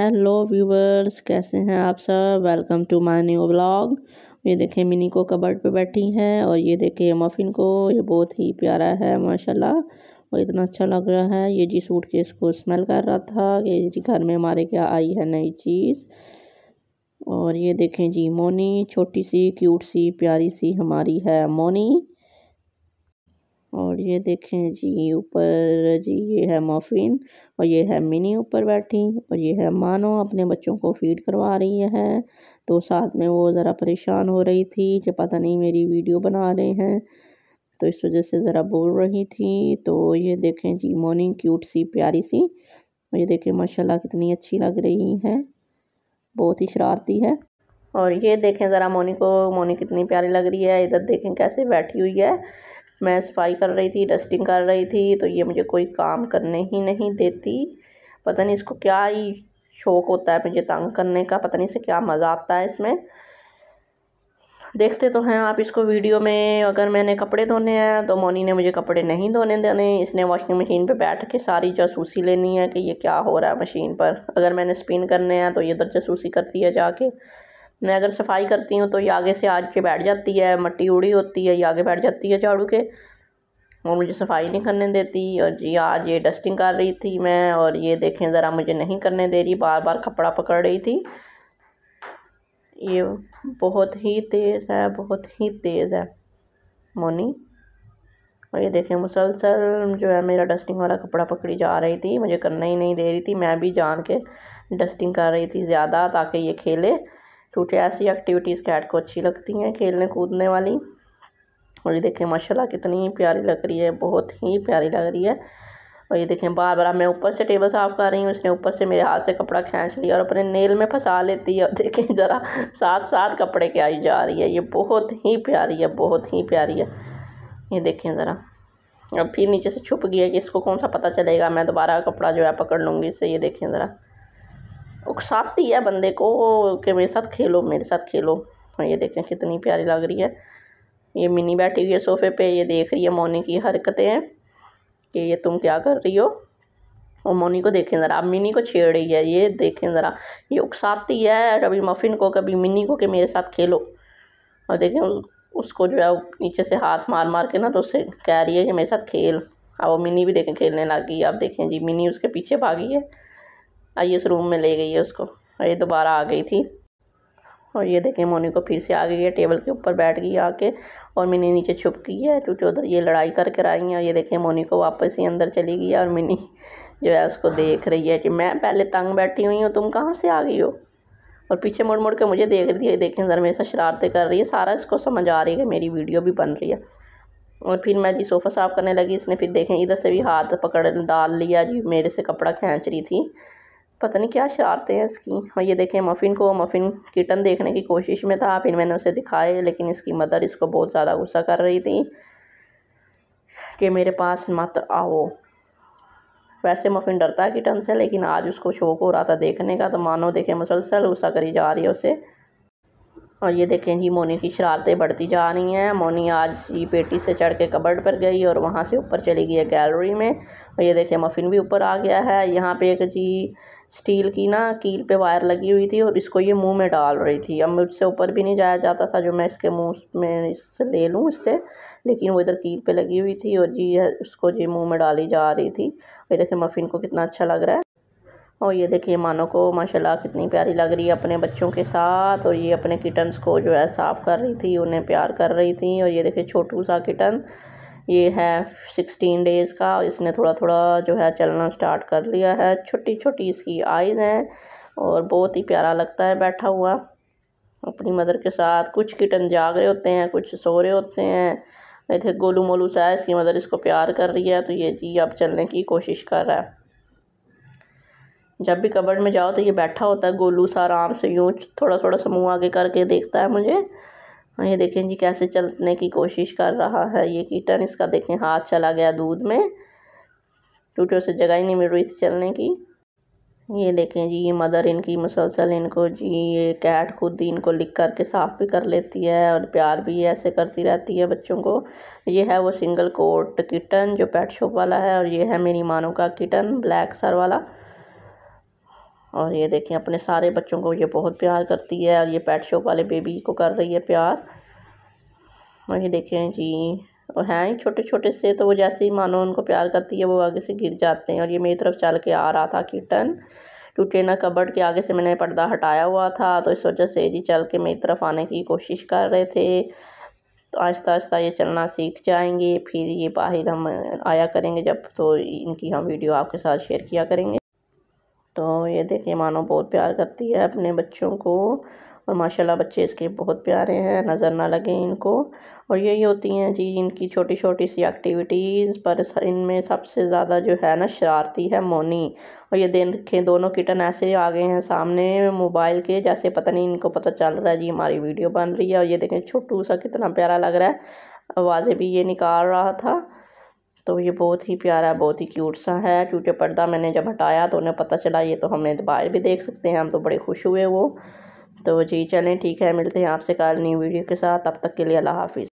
hello viewers कैसे हैं आप सब welcome to my new blog ये देखें मिनी को कबर्ड पे बैठी हैं और ये देखें मफ़िन को ये बहुत ही प्यारा है माशाल्लाह और इतना अच्छा लग रहा है ये जी सूट के इसको स्मेल कर रहा था ये जी घर में हमारे क्या आई है नई चीज़ और ये देखें जी मोनी छोटी सी क्यूट सी प्यारी सी हमारी है मोनी और ये देखें जी ऊपर जी ये है मोफिन और ये है मिनी ऊपर बैठी और ये है मानो अपने बच्चों को फीड करवा रही है तो साथ में वो ज़रा परेशान हो रही थी कि पता नहीं मेरी वीडियो बना रहे हैं तो इस वजह से ज़रा बोल रही थी तो ये देखें जी मॉर्निंग क्यूट सी प्यारी सी और ये देखें माशाल्लाह कितनी अच्छी लग रही है बहुत ही शरारती है और ये देखें ज़रा मोनी को मोनी कितनी प्यारी लग रही है इधर देखें कैसे बैठी हुई है मैं सफाई कर रही थी डस्टिंग कर रही थी तो ये मुझे कोई काम करने ही नहीं देती पता नहीं इसको क्या ही शौक़ होता है मुझे तंग करने का पता नहीं इसे क्या मज़ा आता है इसमें देखते तो हैं आप इसको वीडियो में अगर मैंने कपड़े धोने हैं तो मोनी ने मुझे कपड़े नहीं धोने देने इसने वॉशिंग मशीन पे बैठ के सारी जासूसी लेनी है कि ये क्या हो रहा है मशीन पर अगर मैंने स्पिन करने हैं तो ये इधर तो जासूसी करती है जाके मैं अगर सफाई करती हूँ तो ये आगे से आज के बैठ जाती है मट्टी उड़ी होती है ये आगे बैठ जाती है झाड़ू के और मुझे सफाई नहीं करने देती और जी हाँ, आज ये डस्टिंग कर रही थी मैं और ये देखें ज़रा मुझे नहीं करने दे रही बार बार कपड़ा पकड़ रही थी ये बहुत ही तेज़ है बहुत ही तेज़ है मोनी और ये देखें मुसलसल जो है मेरा डस्टिंग वाला कपड़ा पकड़ी जा रही थी मुझे करना ही नहीं दे रही थी मैं भी जान के डस्टिंग कर रही थी ज़्यादा ताकि ये खेले छोटे ऐसी एक्टिविटीज़ कैट को अच्छी लगती हैं खेलने कूदने वाली और ये देखें माशाला कितनी प्यारी लग रही है बहुत ही प्यारी लग रही है और ये देखें बार बार मैं ऊपर से टेबल साफ़ कर रही हूँ उसने ऊपर से मेरे हाथ से कपड़ा खींच लिया और अपने नेल में फंसा लेती है और देखें ज़रा साथ साथ कपड़े के आई जा रही है ये बहुत ही प्यारी है बहुत ही प्यारी है ये देखें ज़रा अब फिर नीचे से छुप गया कि इसको कौन सा पता चलेगा मैं दोबारा कपड़ा जो है पकड़ लूँगी इससे ये देखें ज़रा उकसाती है बंदे को कि मेरे साथ खेलो मेरे साथ खेलो ये देखें कितनी प्यारी लग रही है ये मिनी बैठी हुई है सोफ़े पे ये देख रही है मोनी की हरकतें कि ये तुम क्या कर रही हो और मोनी को देखें ज़रा मिनी को छेड़ रही है ये देखें ज़रा ये उकसाती है कभी मफिन को कभी मिनी को कि मेरे साथ खेलो और देखें उसको जो है नीचे से हाथ मार मार के ना तो उससे कह रही है कि मेरे साथ खेल अब वो मिनी भी देखें खेलने लग गई अब देखें जी मिनी उसके पीछे भागी है आई उस रूम में ले गई है उसको और ये दोबारा आ गई थी और ये देखें मोनी को फिर से आ गई है टेबल के ऊपर बैठ गई आके और मिनी नीचे छुप गई है क्योंकि उधर ये लड़ाई करके आई है और ये देखें मोनी को वापस ही अंदर चली गई है और मिनी जो है उसको देख रही है कि मैं पहले तंग बैठी हुई हूँ तुम कहाँ से आ गई हो और पीछे मुड़ मुड़ के मुझे देख रही है देखें जर मेरे साथ शरारतें कर रही है सारा इसको समझ आ रही है मेरी वीडियो भी बन रही है और फिर मैं जी सोफ़ा साफ़ करने लगी इसने फिर देखें इधर से भी हाथ पकड़ डाल लिया जी मेरे से कपड़ा खींच रही थी पता नहीं क्या शरारतें हैं इसकी और ये देखें मफ़िन को मफ़िन किटन देखने की कोशिश में था फिर मैंने उसे दिखाए लेकिन इसकी मदर इसको बहुत ज़्यादा गुस्सा कर रही थी कि मेरे पास मत आओ वैसे मफ़िन डरता है किटन से लेकिन आज उसको शौक हो रहा था देखने का तो मानो देखे मुसलसल गुस्सा करी जा रही है उसे और ये देखें जी मोनी की शरारतें बढ़ती जा रही हैं मोनी आज ये पेटी से चढ़ के कबर्ड पर गई और वहाँ से ऊपर चली गई है गैलरी में और ये देखें मफिन भी ऊपर आ गया है यहाँ पे एक जी स्टील की ना कील पे वायर लगी हुई थी और इसको ये मुंह में डाल रही थी अब मुझसे ऊपर भी नहीं जाया जाता था जो मैं इसके मुंह में इससे ले लूँ इससे लेकिन वो इधर कील पे लगी हुई थी और जी उसको जी मुंह में डाली जा रही थी और ये देखें मफिन को कितना अच्छा लग रहा है और ये देखिए मानो को माशाल्लाह कितनी प्यारी लग रही है अपने बच्चों के साथ और ये अपने किटन्स को जो है साफ़ कर रही थी उन्हें प्यार कर रही थी और ये देखिए छोटू सा किटन ये है सिक्सटीन डेज़ का इसने थोड़ा थोड़ा जो है चलना स्टार्ट कर लिया है छोटी छोटी इसकी आइज़ हैं और बहुत ही प्यारा लगता है बैठा हुआ अपनी मदर के साथ कुछ किटन जाग रहे होते हैं कुछ सो रहे होते हैं इधर गोलू मोलू सा है इसकी मदर इसको प्यार कर रही है तो ये जी अब चलने की कोशिश कर रहा है जब भी कबर्ड में जाओ तो ये बैठा होता है गोलू सा आराम से यूँ थोड़ा थोड़ा सा मुँह आगे करके देखता है मुझे हाँ, ये देखें जी कैसे चलने की कोशिश कर रहा है ये कीटन इसका देखें हाथ चला गया दूध में क्योंकि उसे जगह ही नहीं मिल रही थी चलने की ये देखें जी ये मदर इनकी मुसलसल इनको जी ये कैट खुद ही इनको लिख करके साफ़ भी कर लेती है और प्यार भी ऐसे करती रहती है बच्चों को ये है वो सिंगल कोट किटन जो पेट शॉप वाला है और ये है मेरी मानो का किटन ब्लैक सर वाला और ये देखें अपने सारे बच्चों को ये बहुत प्यार करती है और ये पेट शॉप वाले बेबी को कर रही है प्यार और ये देखें जी और हैं ही छोटे छोटे से तो वो जैसे ही मानो उनको प्यार करती है वो आगे से गिर जाते हैं और ये मेरी तरफ चल के आ रहा था किटन टूटे ना कबड़ के आगे से मैंने पर्दा हटाया हुआ था तो इस वजह से जी चल के मेरी तरफ आने की कोशिश कर रहे थे तो आहिस्ता आहिस्ता ये चलना सीख जाएंगे फिर ये बाहर हम आया करेंगे जब तो इनकी हम वीडियो आपके साथ शेयर किया करेंगे तो ये देखिए मानो बहुत प्यार करती है अपने बच्चों को और माशाल्लाह बच्चे इसके बहुत प्यारे हैं नज़र ना लगे इनको और यही होती हैं जी इनकी छोटी छोटी सी एक्टिविटीज़ पर इनमें सबसे ज़्यादा जो है ना शरारती है मोनी और ये देखें दोनों किटन ऐसे आ गए हैं सामने मोबाइल के जैसे पता नहीं इनको पता चल रहा है जी हमारी वीडियो बन रही है और ये देखें छोटू सा कितना प्यारा लग रहा है आवाज़ें भी ये निकाल रहा था तो ये बहुत ही प्यारा बहुत ही क्यूट सा है क्योंकि पर्दा मैंने जब हटाया तो उन्हें पता चला ये तो हमें बाहर भी देख सकते हैं हम तो बड़े खुश हुए वो तो जी चलें ठीक है मिलते हैं आपसे कल न्यू वीडियो के साथ तब तक के लिए अल्लाह हाफिज़